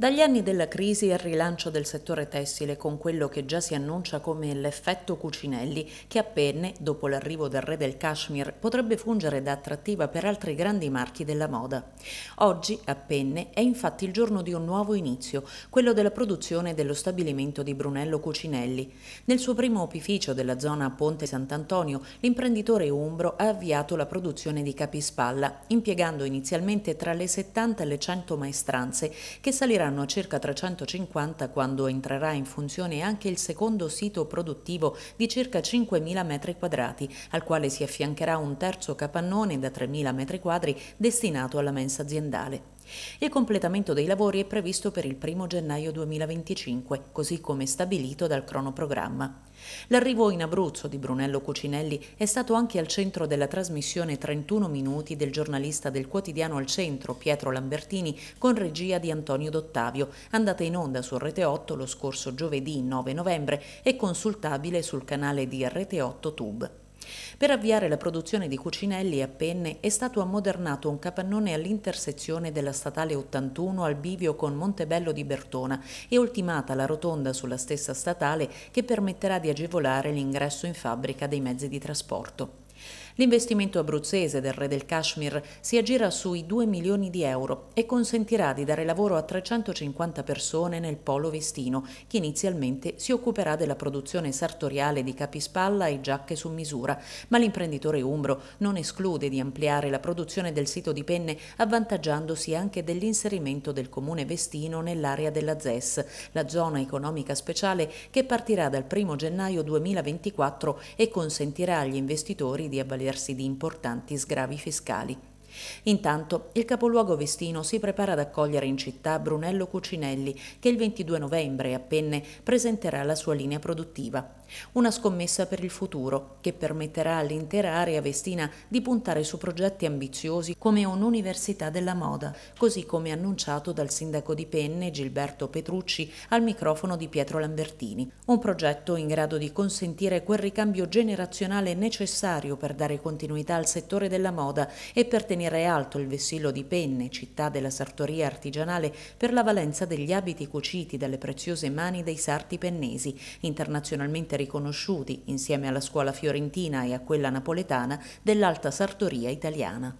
Dagli anni della crisi e il rilancio del settore tessile con quello che già si annuncia come l'effetto Cucinelli, che appena, dopo l'arrivo del re del Kashmir, potrebbe fungere da attrattiva per altri grandi marchi della moda. Oggi, a Penne, è infatti il giorno di un nuovo inizio, quello della produzione dello stabilimento di Brunello Cucinelli. Nel suo primo opificio della zona Ponte Sant'Antonio, l'imprenditore Umbro ha avviato la produzione di capispalla, impiegando inizialmente tra le 70 e le 100 maestranze che saliranno saranno circa 350 quando entrerà in funzione anche il secondo sito produttivo di circa 5.000 m2, al quale si affiancherà un terzo capannone da 3.000 m2 destinato alla mensa aziendale. Il completamento dei lavori è previsto per il 1 gennaio 2025, così come stabilito dal cronoprogramma. L'arrivo in Abruzzo di Brunello Cucinelli è stato anche al centro della trasmissione 31 minuti del giornalista del quotidiano al centro Pietro Lambertini con regia di Antonio Dottavio, andata in onda su Rete 8 lo scorso giovedì 9 novembre e consultabile sul canale di Rete 8 Tube. Per avviare la produzione di cucinelli a penne è stato ammodernato un capannone all'intersezione della statale 81 al bivio con Montebello di Bertona e ultimata la rotonda sulla stessa statale che permetterà di agevolare l'ingresso in fabbrica dei mezzi di trasporto. L'investimento abruzzese del re del Kashmir si aggira sui 2 milioni di euro e consentirà di dare lavoro a 350 persone nel polo vestino, che inizialmente si occuperà della produzione sartoriale di capispalla e giacche su misura, ma l'imprenditore umbro non esclude di ampliare la produzione del sito di penne avvantaggiandosi anche dell'inserimento del comune vestino nell'area della ZES, la zona economica speciale che partirà dal 1 gennaio 2024 e consentirà agli investitori di avvalersi avvalersi di importanti sgravi fiscali. Intanto il capoluogo vestino si prepara ad accogliere in città Brunello Cucinelli che il 22 novembre a Penne presenterà la sua linea produttiva. Una scommessa per il futuro, che permetterà all'intera area vestina di puntare su progetti ambiziosi come un'università della moda, così come annunciato dal sindaco di Penne Gilberto Petrucci al microfono di Pietro Lambertini. Un progetto in grado di consentire quel ricambio generazionale necessario per dare continuità al settore della moda e per tenere alto il vessillo di Penne, città della sartoria artigianale, per la valenza degli abiti cuciti dalle preziose mani dei sarti pennesi, internazionalmente riconosciuti, insieme alla scuola fiorentina e a quella napoletana, dell'alta sartoria italiana.